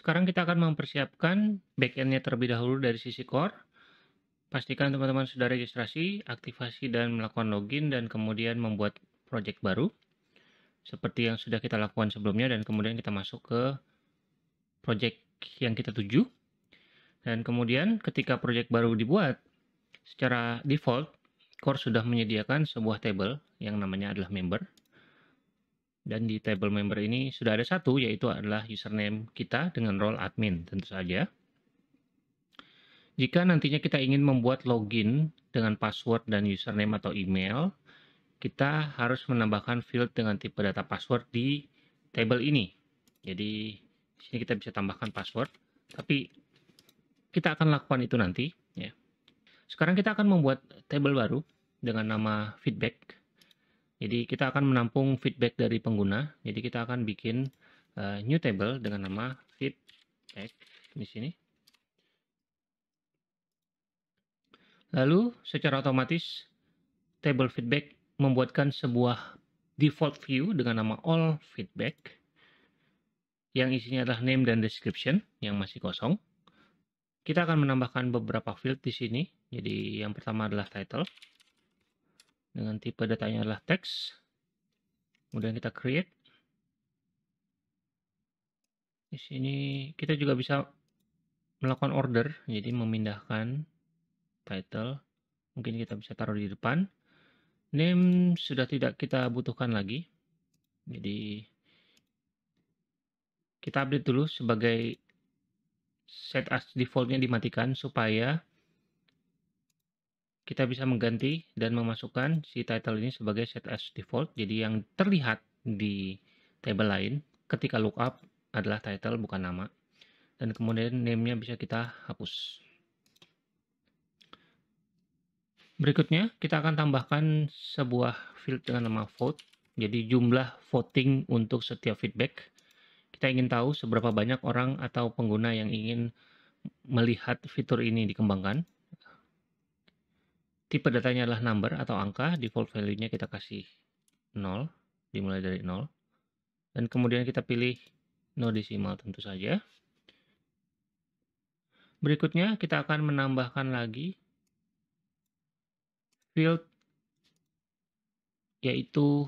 Sekarang kita akan mempersiapkan backendnya terlebih dahulu dari sisi core. Pastikan teman-teman sudah registrasi, aktivasi dan melakukan login dan kemudian membuat project baru. Seperti yang sudah kita lakukan sebelumnya dan kemudian kita masuk ke project yang kita tuju. Dan kemudian ketika project baru dibuat, secara default core sudah menyediakan sebuah table yang namanya adalah member. Dan di table member ini sudah ada satu, yaitu adalah username kita dengan role admin tentu saja. Jika nantinya kita ingin membuat login dengan password dan username atau email, kita harus menambahkan field dengan tipe data password di table ini. Jadi, di sini kita bisa tambahkan password, tapi kita akan lakukan itu nanti. Ya. Sekarang kita akan membuat table baru dengan nama feedback jadi kita akan menampung feedback dari pengguna. Jadi kita akan bikin uh, new table dengan nama feedback di sini. Lalu secara otomatis table feedback membuatkan sebuah default view dengan nama all feedback yang isinya adalah name dan description yang masih kosong. Kita akan menambahkan beberapa field di sini. Jadi yang pertama adalah title dengan tipe datanya adalah text. Kemudian kita create. Di sini kita juga bisa melakukan order, jadi memindahkan title. Mungkin kita bisa taruh di depan. Name sudah tidak kita butuhkan lagi. Jadi kita update dulu sebagai set as defaultnya dimatikan supaya kita bisa mengganti dan memasukkan si title ini sebagai set as default. Jadi yang terlihat di table lain ketika lookup adalah title bukan nama. Dan kemudian name-nya bisa kita hapus. Berikutnya kita akan tambahkan sebuah field dengan nama vote. Jadi jumlah voting untuk setiap feedback. Kita ingin tahu seberapa banyak orang atau pengguna yang ingin melihat fitur ini dikembangkan. Tipe datanya adalah number atau angka, default value-nya kita kasih 0, dimulai dari 0. Dan kemudian kita pilih no decimal tentu saja. Berikutnya kita akan menambahkan lagi field yaitu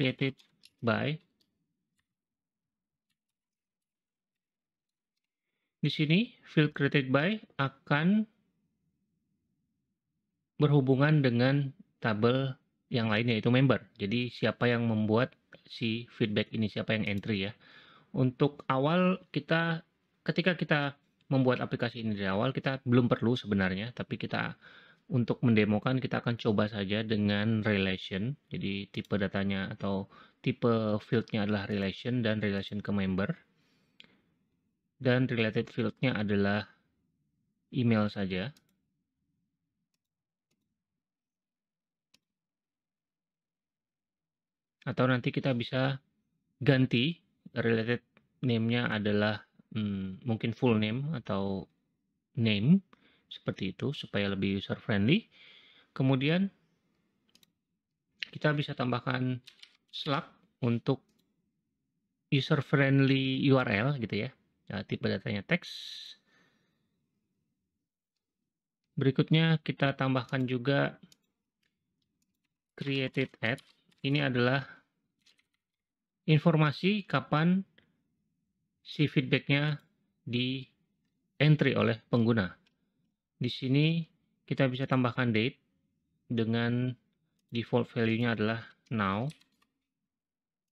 created by di sini field created by akan berhubungan dengan tabel yang lainnya yaitu member. Jadi siapa yang membuat si feedback ini, siapa yang entry ya. Untuk awal kita ketika kita membuat aplikasi ini di awal kita belum perlu sebenarnya, tapi kita untuk mendemokan kita akan coba saja dengan relation. Jadi tipe datanya atau tipe fieldnya adalah relation dan relation ke member. Dan related fieldnya adalah email saja. atau nanti kita bisa ganti related name-nya adalah hmm, mungkin full name atau name seperti itu supaya lebih user friendly. Kemudian kita bisa tambahkan slug untuk user friendly URL gitu ya. Nah, tipe datanya teks. Berikutnya kita tambahkan juga created at. Ini adalah informasi kapan si feedbacknya di entry oleh pengguna. Di sini kita bisa tambahkan date dengan default value-nya adalah now.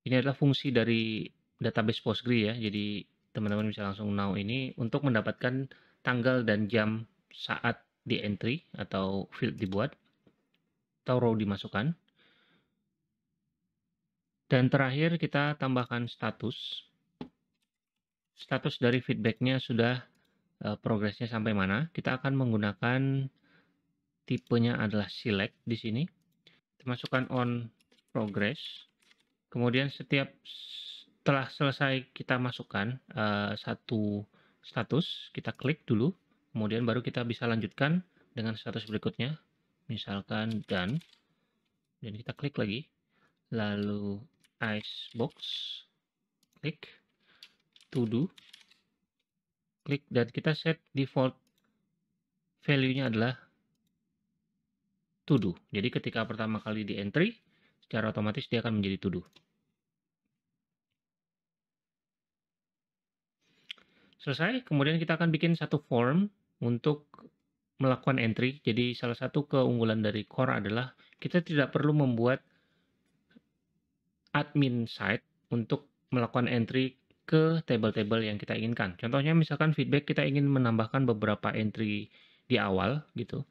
Ini adalah fungsi dari database Postgre ya, jadi teman-teman bisa langsung now ini untuk mendapatkan tanggal dan jam saat di entry atau field dibuat atau row dimasukkan. Dan terakhir kita tambahkan status. Status dari feedbacknya sudah e, progresnya sampai mana. Kita akan menggunakan tipenya adalah select di sini. Masukkan on progress. Kemudian setiap setelah selesai kita masukkan e, satu status, kita klik dulu. Kemudian baru kita bisa lanjutkan dengan status berikutnya. Misalkan done dan kita klik lagi. Lalu icebox klik to do klik dan kita set default value-nya adalah to do jadi ketika pertama kali di entry secara otomatis dia akan menjadi to do selesai kemudian kita akan bikin satu form untuk melakukan entry jadi salah satu keunggulan dari core adalah kita tidak perlu membuat admin site untuk melakukan entry ke table-table yang kita inginkan. Contohnya misalkan feedback kita ingin menambahkan beberapa entry di awal gitu.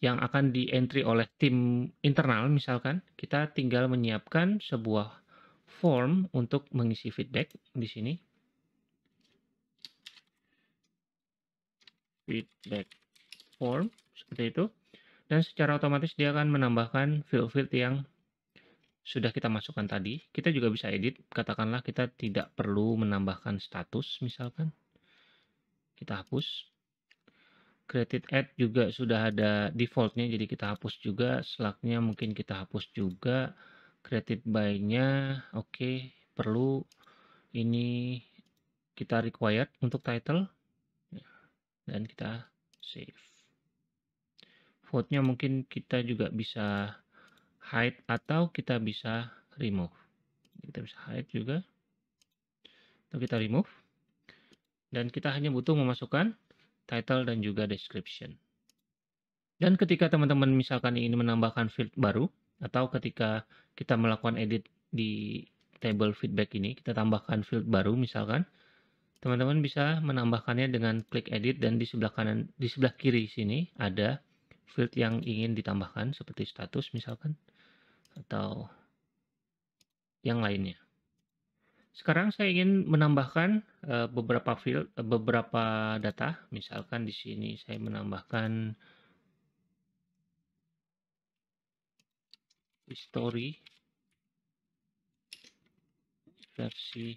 Yang akan di entry oleh tim internal misalkan, kita tinggal menyiapkan sebuah form untuk mengisi feedback di sini. Feedback form seperti itu dan secara otomatis dia akan menambahkan field-field yang sudah kita masukkan tadi. Kita juga bisa edit, katakanlah kita tidak perlu menambahkan status misalkan. Kita hapus. Created add juga sudah ada defaultnya, jadi kita hapus juga. Slugnya mungkin kita hapus juga. Created by-nya, oke, okay, perlu. Ini kita required untuk title. Ya. Dan kita save vote-nya mungkin kita juga bisa hide atau kita bisa remove. Kita bisa hide juga. Atau kita remove. Dan kita hanya butuh memasukkan title dan juga description. Dan ketika teman-teman misalkan ingin menambahkan field baru, atau ketika kita melakukan edit di table feedback ini, kita tambahkan field baru misalkan, teman-teman bisa menambahkannya dengan klik edit dan di sebelah kanan, di sebelah kiri sini ada field yang ingin ditambahkan seperti status misalkan atau yang lainnya. Sekarang saya ingin menambahkan eh, beberapa field eh, beberapa data, misalkan di sini saya menambahkan history versi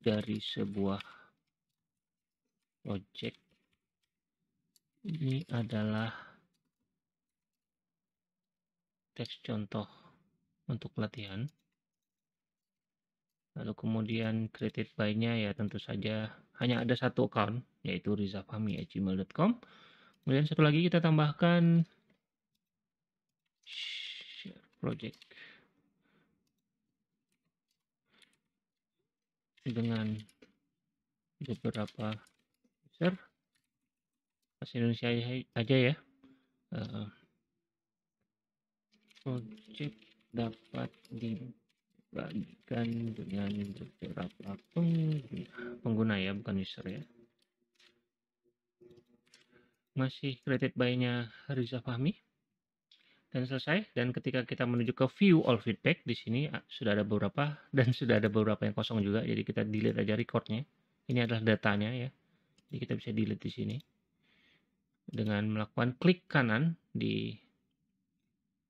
dari sebuah project ini adalah teks contoh untuk latihan lalu kemudian created by-nya ya tentu saja hanya ada satu account yaitu rizafahmi@gmail.com kemudian satu lagi kita tambahkan share project dengan beberapa user bahasa Indonesia aja ya uh, dapat dibagikan dengan beberapa pengguna ya bukan user ya masih created by-nya Riza Fahmi dan selesai dan ketika kita menuju ke view all feedback di sini ah, sudah ada beberapa dan sudah ada beberapa yang kosong juga jadi kita delete aja recordnya ini adalah datanya ya jadi kita bisa delete di sini dengan melakukan klik kanan di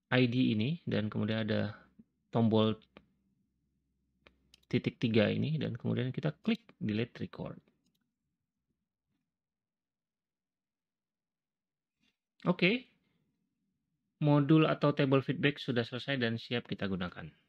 ID ini dan kemudian ada tombol titik tiga ini dan kemudian kita klik delete record. Oke, okay. modul atau table feedback sudah selesai dan siap kita gunakan.